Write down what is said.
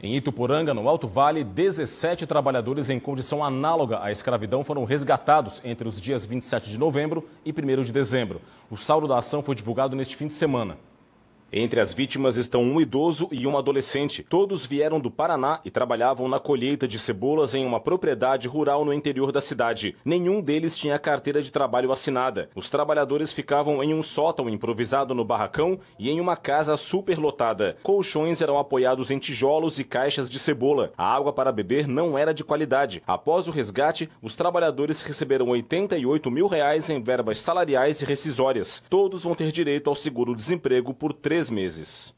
Em Ituporanga, no Alto Vale, 17 trabalhadores em condição análoga à escravidão foram resgatados entre os dias 27 de novembro e 1 de dezembro. O saldo da ação foi divulgado neste fim de semana. Entre as vítimas estão um idoso e um adolescente. Todos vieram do Paraná e trabalhavam na colheita de cebolas em uma propriedade rural no interior da cidade. Nenhum deles tinha carteira de trabalho assinada. Os trabalhadores ficavam em um sótão improvisado no barracão e em uma casa superlotada. Colchões eram apoiados em tijolos e caixas de cebola. A água para beber não era de qualidade. Após o resgate, os trabalhadores receberam 88 mil reais em verbas salariais e rescisórias. Todos vão ter direito ao seguro-desemprego por três três meses.